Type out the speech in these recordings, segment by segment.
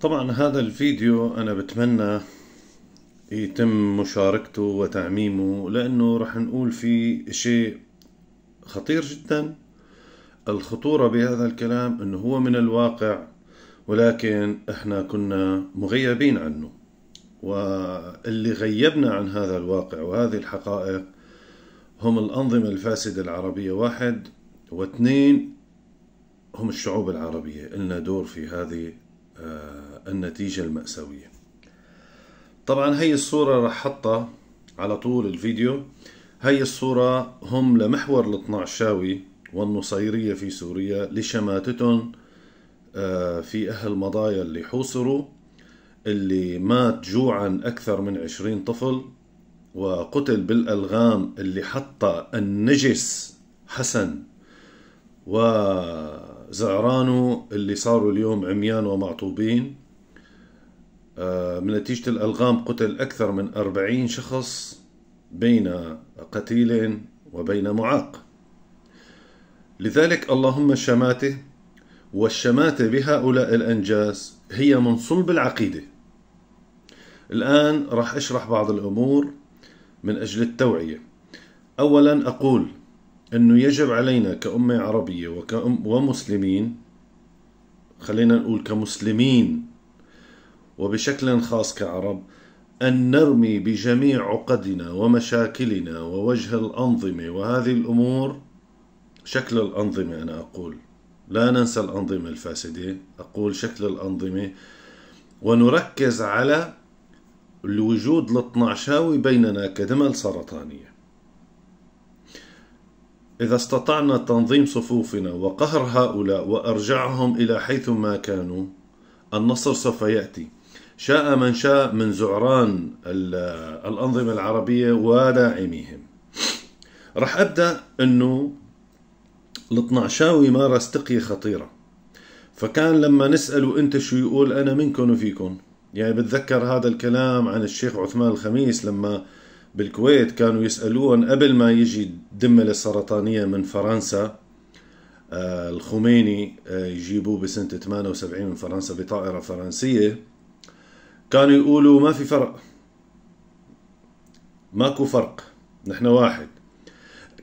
طبعا هذا الفيديو أنا بتمنى يتم مشاركته وتعميمه لأنه رح نقول فيه شيء خطير جدا الخطورة بهذا الكلام أنه هو من الواقع ولكن احنا كنا مغيبين عنه واللي غيبنا عن هذا الواقع وهذه الحقائق هم الأنظمة الفاسدة العربية واحد واثنين هم الشعوب العربية إلنا دور في هذه آه، النتيجة المأساوية طبعا هي الصورة رح حطها على طول الفيديو هي الصورة هم لمحور الاطنعشاوي والنصيرية في سوريا لشماتتهم آه، في أهل مضايا اللي حوصروا اللي مات جوعا أكثر من عشرين طفل وقتل بالألغام اللي حط النجس حسن و زعرانو اللي صاروا اليوم عميان ومعطوبين آه، من نتيجة الألغام قتل أكثر من أربعين شخص بين قتيل وبين معاق لذلك اللهم الشماتة والشماتة بهؤلاء الأنجاس هي من صلب العقيدة الآن راح أشرح بعض الأمور من أجل التوعية أولا أقول أنه يجب علينا كأمة عربية وكأم ومسلمين خلينا نقول كمسلمين وبشكل خاص كعرب أن نرمي بجميع عقدنا ومشاكلنا ووجه الأنظمة وهذه الأمور شكل الأنظمة أنا أقول لا ننسى الأنظمة الفاسدة أقول شكل الأنظمة ونركز على الوجود الاطنعشاوي بيننا كدمل سرطانية إذا استطعنا تنظيم صفوفنا وقهر هؤلاء وأرجعهم إلى حيث ما كانوا النصر سوف يأتي شاء من شاء من زعران الأنظمة العربية وداعميهم رح أبدأ أنه الاطنعشاوي مارس تقية خطيرة فكان لما نسأله أنت شو يقول أنا منكم وفيكم يعني بتذكر هذا الكلام عن الشيخ عثمان الخميس لما بالكويت كانوا يسألون قبل ما يجي الدملة السرطانية من فرنسا آه، الخميني آه، يجيبوه بسنة 78 من فرنسا بطائرة فرنسية كانوا يقولوا ما في فرق ماكو فرق نحن واحد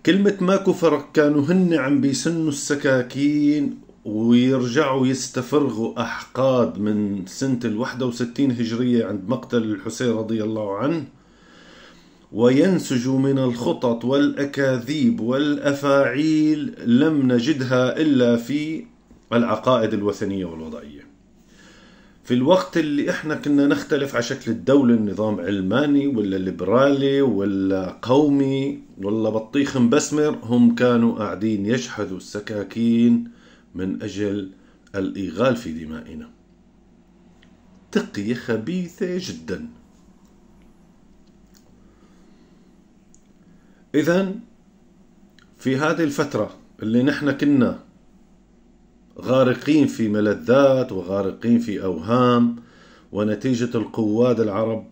كلمة ماكو فرق كانوا هن عم بيسنوا السكاكين ويرجعوا يستفرغوا أحقاد من سنة الوحدة وستين هجرية عند مقتل الحسين رضي الله عنه وينسج من الخطط والاكاذيب والافاعيل لم نجدها الا في العقائد الوثنيه والوضعيه. في الوقت اللي احنا كنا نختلف على شكل الدولة النظام علماني ولا ليبرالي ولا قومي ولا بطيخ مبسمر هم كانوا قاعدين يشحذوا السكاكين من أجل الإيغال في دمائنا تقية خبيثة جداً إذا في هذه الفترة اللي نحن كنا غارقين في ملذات وغارقين في أوهام ونتيجة القواد العرب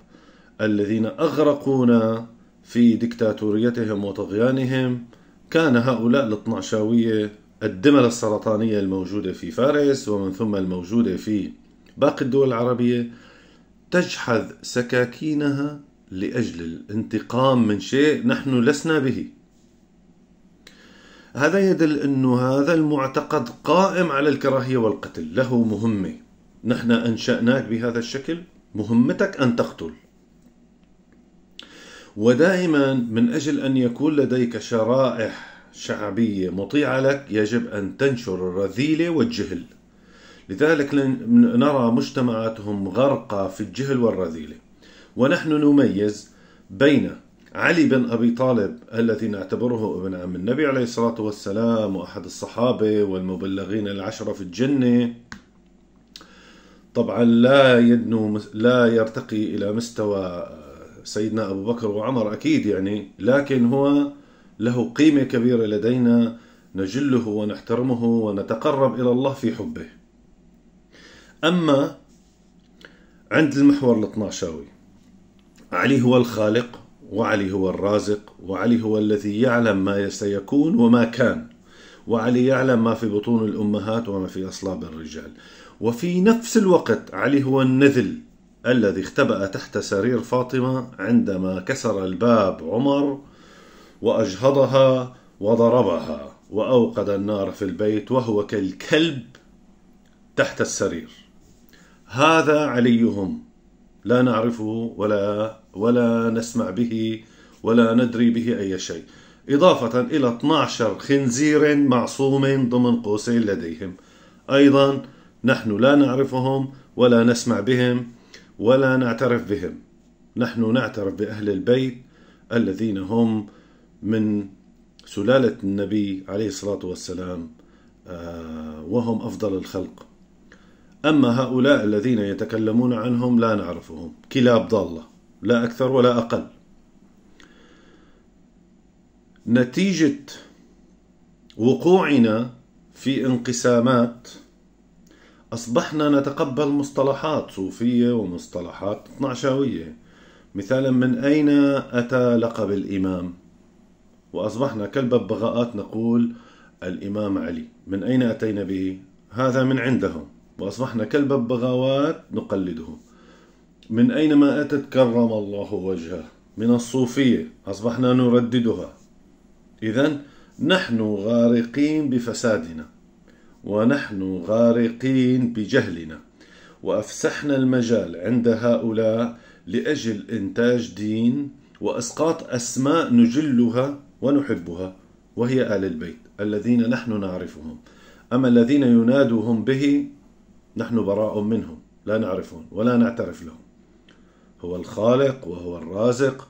الذين أغرقونا في دكتاتوريتهم وطغيانهم كان هؤلاء الاطنعشاوية الدمل السرطانية الموجودة في فارس ومن ثم الموجودة في باقي الدول العربية تجحذ سكاكينها لاجل الانتقام من شيء نحن لسنا به هذا يدل انه هذا المعتقد قائم على الكراهيه والقتل له مهمه نحن انشاناك بهذا الشكل مهمتك ان تقتل ودائما من اجل ان يكون لديك شرائح شعبيه مطيعه لك يجب ان تنشر الرذيله والجهل لذلك نرى مجتمعاتهم غرقه في الجهل والرذيله ونحن نميز بين علي بن أبي طالب الذي نعتبره ابن عم النبي عليه الصلاة والسلام وأحد الصحابة والمبلغين العشرة في الجنة طبعا لا يدنو لا يرتقي إلى مستوى سيدنا أبو بكر وعمر أكيد يعني لكن هو له قيمة كبيرة لدينا نجله ونحترمه ونتقرب إلى الله في حبه أما عند المحور الاتناشاوي علي هو الخالق وعلي هو الرازق وعلي هو الذي يعلم ما سيكون وما كان وعلي يعلم ما في بطون الأمهات وما في أصلاب الرجال وفي نفس الوقت علي هو النذل الذي اختبأ تحت سرير فاطمة عندما كسر الباب عمر وأجهضها وضربها وأوقد النار في البيت وهو كالكلب تحت السرير هذا عليهم لا نعرفه ولا ولا نسمع به ولا ندري به أي شيء إضافة إلى 12 خنزير معصوم ضمن قوسين لديهم أيضا نحن لا نعرفهم ولا نسمع بهم ولا نعترف بهم نحن نعترف بأهل البيت الذين هم من سلالة النبي عليه الصلاة والسلام آه، وهم أفضل الخلق أما هؤلاء الذين يتكلمون عنهم لا نعرفهم كلاب ضالة لا أكثر ولا أقل نتيجة وقوعنا في انقسامات أصبحنا نتقبل مصطلحات صوفية ومصطلحات اطنعشاوية مثالا من أين أتى لقب الإمام وأصبحنا كالببغاءات نقول الإمام علي من أين أتينا به هذا من عندهم وأصبحنا كالببغاوات نقلده من أينما أتت كرم الله وجهه من الصوفية أصبحنا نرددها إذا نحن غارقين بفسادنا ونحن غارقين بجهلنا وأفسحنا المجال عند هؤلاء لأجل إنتاج دين وإسقاط أسماء نجلها ونحبها وهي آل البيت الذين نحن نعرفهم أما الذين ينادهم به نحن براء منهم لا نعرفه ولا نعترف لهم هو الخالق وهو الرازق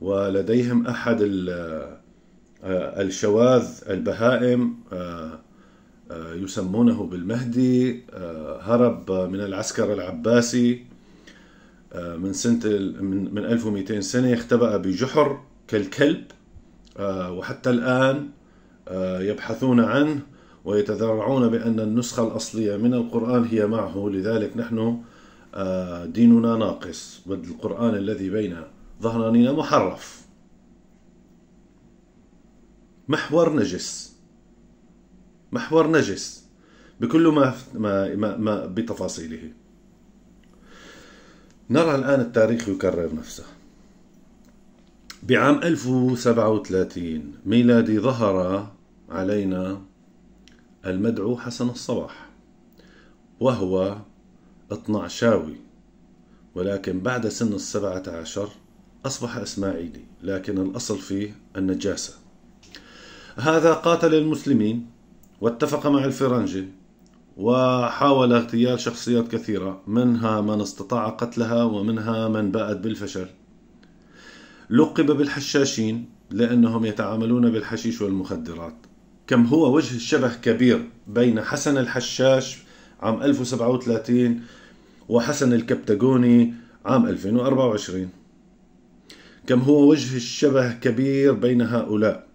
ولديهم أحد آه، الشواذ البهائم آه، آه، يسمونه بالمهدي هرب من العسكر العباسي من سنة من 1200 سنة اختبأ بجحر كالكلب وحتى الآن يبحثون عنه ويتذرعون بأن النسخة الأصلية من القرآن هي معه لذلك نحن آه، ديننا ناقص بدل القرآن الذي بين ظهرانينا محرف محور نجس محور نجس بكل ما ما ما, ما بتفاصيله نرى الآن التاريخ يكرر نفسه بعام 1037 ميلادي ظهر علينا المدعو حسن الصباح وهو اطنعشاوي ولكن بعد سن السبعة عشر أصبح إسماعيلي لكن الأصل فيه النجاسة هذا قاتل المسلمين واتفق مع الفرنجة وحاول اغتيال شخصيات كثيرة منها من استطاع قتلها ومنها من باءت بالفشل لقب بالحشاشين لأنهم يتعاملون بالحشيش والمخدرات كم هو وجه الشبه كبير بين حسن الحشاش عام 1037 وحسن الكبتاغوني عام 2024 كم هو وجه الشبه كبير بين هؤلاء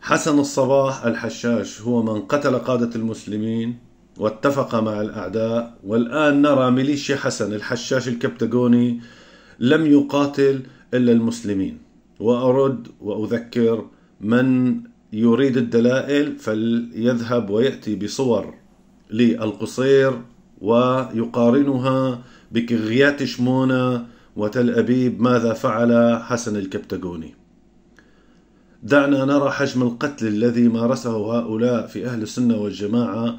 حسن الصباح الحشاش هو من قتل قادة المسلمين واتفق مع الأعداء والآن نرى ميليشيا حسن الحشاش الكبتاغوني لم يقاتل إلا المسلمين وأرد وأذكر من يريد الدلائل فليذهب ويأتي بصور للقصير ويقارنها بكغيات شمونة وتل أبيب ماذا فعل حسن الكبتغوني دعنا نرى حجم القتل الذي مارسه هؤلاء في أهل السنة والجماعة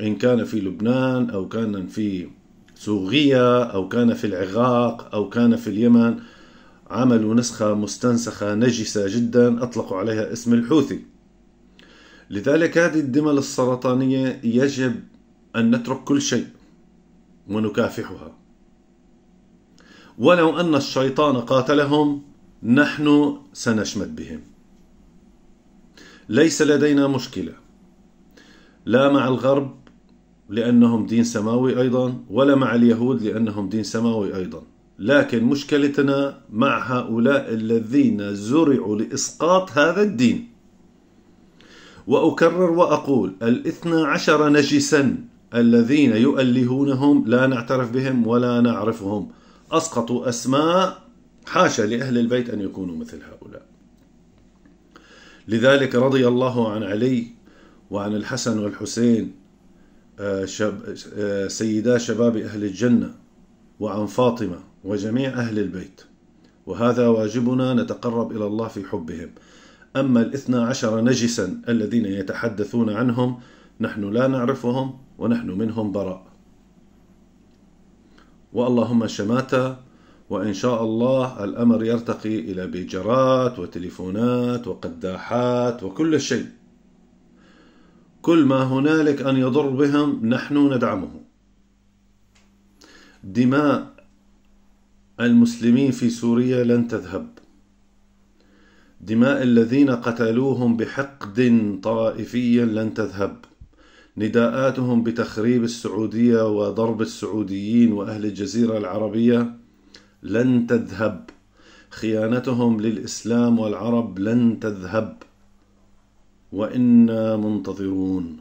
إن كان في لبنان أو كان في سوغية أو كان في العراق أو كان في اليمن عملوا نسخة مستنسخة نجسة جدا أطلقوا عليها اسم الحوثي لذلك هذه الدمل السرطانية يجب أن نترك كل شيء ونكافحها ولو أن الشيطان قاتلهم نحن سنشمت بهم ليس لدينا مشكلة لا مع الغرب لأنهم دين سماوي أيضا ولا مع اليهود لأنهم دين سماوي أيضا لكن مشكلتنا مع هؤلاء الذين زرعوا لإسقاط هذا الدين وأكرر وأقول الاثنى عشر نجسا الذين يؤلهونهم لا نعترف بهم ولا نعرفهم أسقطوا أسماء حاشا لأهل البيت أن يكونوا مثل هؤلاء لذلك رضي الله عن علي وعن الحسن والحسين آه، آه، سيدا شباب أهل الجنة وعن فاطمة وجميع أهل البيت وهذا واجبنا نتقرب إلى الله في حبهم أما الاثنى عشر نجسا الذين يتحدثون عنهم نحن لا نعرفهم ونحن منهم براء واللهم شماتة وإن شاء الله الأمر يرتقي إلى بيجرات وتليفونات وقداحات وكل شيء كل ما هنالك أن يضر بهم نحن ندعمه دماء المسلمين في سوريا لن تذهب دماء الذين قتلوهم بحقد طائفي لن تذهب نداءاتهم بتخريب السعوديه وضرب السعوديين واهل الجزيره العربيه لن تذهب خيانتهم للاسلام والعرب لن تذهب وانا منتظرون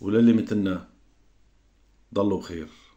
وللي متنا ضلوا بخير